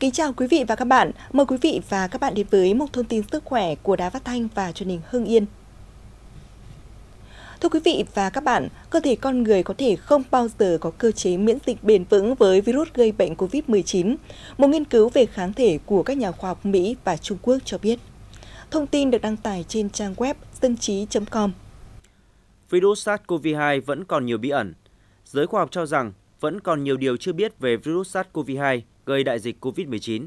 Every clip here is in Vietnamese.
Kính chào quý vị và các bạn. Mời quý vị và các bạn đến với một thông tin sức khỏe của Đá Phát Thanh và truyền hình Hưng Yên. Thưa quý vị và các bạn, cơ thể con người có thể không bao giờ có cơ chế miễn dịch bền vững với virus gây bệnh COVID-19, một nghiên cứu về kháng thể của các nhà khoa học Mỹ và Trung Quốc cho biết. Thông tin được đăng tải trên trang web dân trí.com. Virus SARS-CoV-2 vẫn còn nhiều bí ẩn. Giới khoa học cho rằng vẫn còn nhiều điều chưa biết về virus SARS-CoV-2 gây đại dịch COVID-19.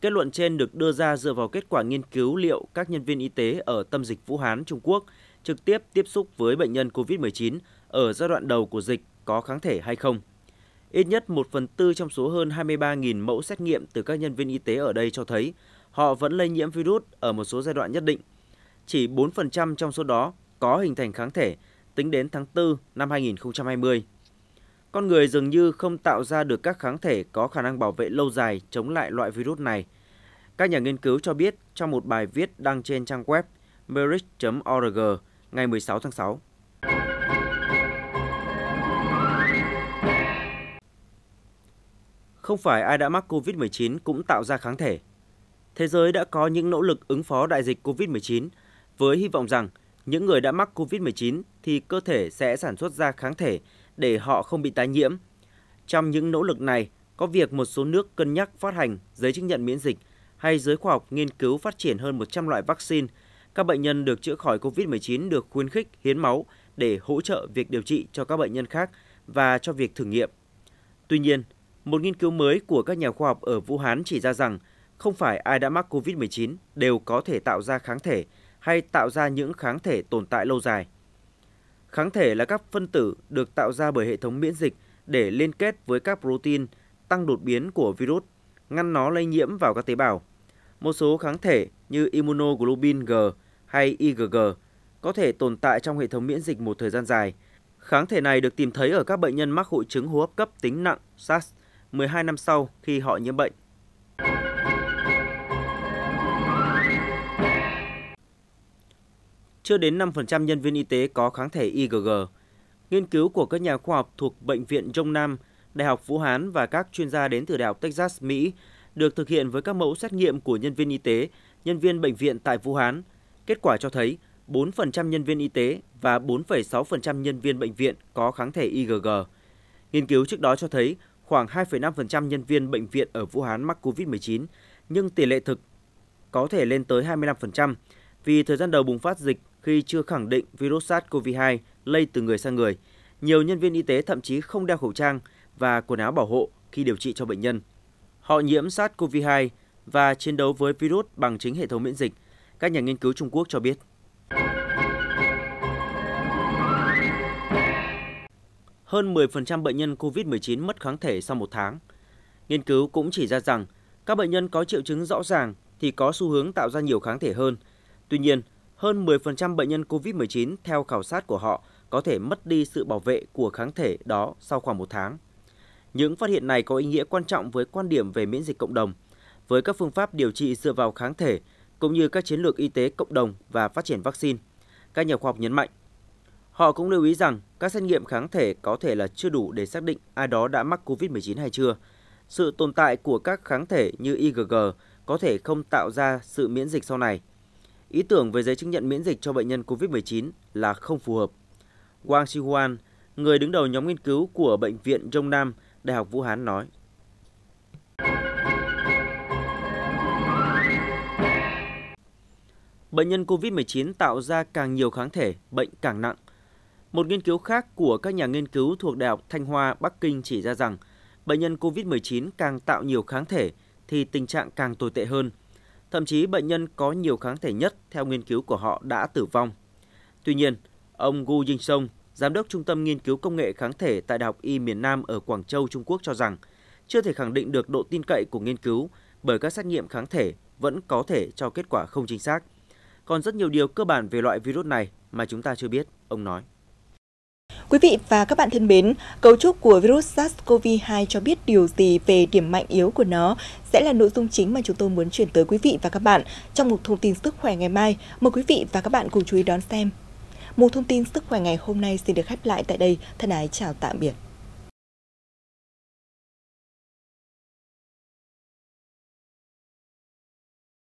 Kết luận trên được đưa ra dựa vào kết quả nghiên cứu liệu các nhân viên y tế ở tâm dịch Vũ Hán, Trung Quốc trực tiếp tiếp xúc với bệnh nhân COVID-19 ở giai đoạn đầu của dịch có kháng thể hay không. Ít nhất 1 phần tư trong số hơn 23.000 mẫu xét nghiệm từ các nhân viên y tế ở đây cho thấy họ vẫn lây nhiễm virus ở một số giai đoạn nhất định. Chỉ 4% trong số đó có hình thành kháng thể tính đến tháng 4 năm 2020 con người dường như không tạo ra được các kháng thể có khả năng bảo vệ lâu dài chống lại loại virus này. Các nhà nghiên cứu cho biết trong một bài viết đăng trên trang web merich.org ngày 16 tháng 6. Không phải ai đã mắc COVID-19 cũng tạo ra kháng thể. Thế giới đã có những nỗ lực ứng phó đại dịch COVID-19 với hy vọng rằng những người đã mắc COVID-19 thì cơ thể sẽ sản xuất ra kháng thể để họ không bị tái nhiễm. Trong những nỗ lực này, có việc một số nước cân nhắc phát hành giấy chứng nhận miễn dịch hay giới khoa học nghiên cứu phát triển hơn 100 loại vaccine. Các bệnh nhân được chữa khỏi COVID-19 được khuyến khích hiến máu để hỗ trợ việc điều trị cho các bệnh nhân khác và cho việc thử nghiệm. Tuy nhiên, một nghiên cứu mới của các nhà khoa học ở Vũ Hán chỉ ra rằng không phải ai đã mắc COVID-19 đều có thể tạo ra kháng thể hay tạo ra những kháng thể tồn tại lâu dài. Kháng thể là các phân tử được tạo ra bởi hệ thống miễn dịch để liên kết với các protein, tăng đột biến của virus, ngăn nó lây nhiễm vào các tế bào. Một số kháng thể như immunoglobulin G hay IgG có thể tồn tại trong hệ thống miễn dịch một thời gian dài. Kháng thể này được tìm thấy ở các bệnh nhân mắc hội chứng hô hấp cấp tính nặng SARS 12 năm sau khi họ nhiễm bệnh. chưa đến 5% nhân viên y tế có kháng thể IgG. Nghiên cứu của các nhà khoa học thuộc Bệnh viện Đông Nam, Đại học Vũ Hán và các chuyên gia đến từ Đại học Texas, Mỹ được thực hiện với các mẫu xét nghiệm của nhân viên y tế, nhân viên bệnh viện tại Vũ Hán. Kết quả cho thấy 4% nhân viên y tế và 4,6% nhân viên bệnh viện có kháng thể IgG. Nghiên cứu trước đó cho thấy khoảng 2,5% nhân viên bệnh viện ở Vũ Hán mắc COVID-19, nhưng tỷ lệ thực có thể lên tới 25% vì thời gian đầu bùng phát dịch khi chưa khẳng định virus SARS-CoV-2 lây từ người sang người. Nhiều nhân viên y tế thậm chí không đeo khẩu trang và quần áo bảo hộ khi điều trị cho bệnh nhân. Họ nhiễm SARS-CoV-2 và chiến đấu với virus bằng chính hệ thống miễn dịch, các nhà nghiên cứu Trung Quốc cho biết. Hơn 10% bệnh nhân COVID-19 mất kháng thể sau một tháng. Nghiên cứu cũng chỉ ra rằng các bệnh nhân có triệu chứng rõ ràng thì có xu hướng tạo ra nhiều kháng thể hơn. Tuy nhiên, hơn 10% bệnh nhân COVID-19 theo khảo sát của họ có thể mất đi sự bảo vệ của kháng thể đó sau khoảng một tháng. Những phát hiện này có ý nghĩa quan trọng với quan điểm về miễn dịch cộng đồng, với các phương pháp điều trị dựa vào kháng thể, cũng như các chiến lược y tế cộng đồng và phát triển vaccine. Các nhà khoa học nhấn mạnh, họ cũng lưu ý rằng các xét nghiệm kháng thể có thể là chưa đủ để xác định ai đó đã mắc COVID-19 hay chưa. Sự tồn tại của các kháng thể như IgG có thể không tạo ra sự miễn dịch sau này – ý tưởng về giấy chứng nhận miễn dịch cho bệnh nhân COVID-19 là không phù hợp. Wang Xihuan, người đứng đầu nhóm nghiên cứu của Bệnh viện Đông Nam, Đại học Vũ Hán nói. Bệnh nhân COVID-19 tạo ra càng nhiều kháng thể, bệnh càng nặng. Một nghiên cứu khác của các nhà nghiên cứu thuộc Đại học Thanh Hoa, Bắc Kinh chỉ ra rằng bệnh nhân COVID-19 càng tạo nhiều kháng thể thì tình trạng càng tồi tệ hơn – Thậm chí bệnh nhân có nhiều kháng thể nhất theo nghiên cứu của họ đã tử vong. Tuy nhiên, ông Gu Jing Song, giám đốc Trung tâm Nghiên cứu Công nghệ Kháng thể tại Đại học Y miền Nam ở Quảng Châu, Trung Quốc cho rằng chưa thể khẳng định được độ tin cậy của nghiên cứu bởi các xét nghiệm kháng thể vẫn có thể cho kết quả không chính xác. Còn rất nhiều điều cơ bản về loại virus này mà chúng ta chưa biết, ông nói. Quý vị và các bạn thân mến, cấu trúc của virus SARS-CoV-2 cho biết điều gì về điểm mạnh yếu của nó sẽ là nội dung chính mà chúng tôi muốn chuyển tới quý vị và các bạn trong một thông tin sức khỏe ngày mai. Mời quý vị và các bạn cùng chú ý đón xem. Một thông tin sức khỏe ngày hôm nay xin được khép lại tại đây. Thân ái chào tạm biệt.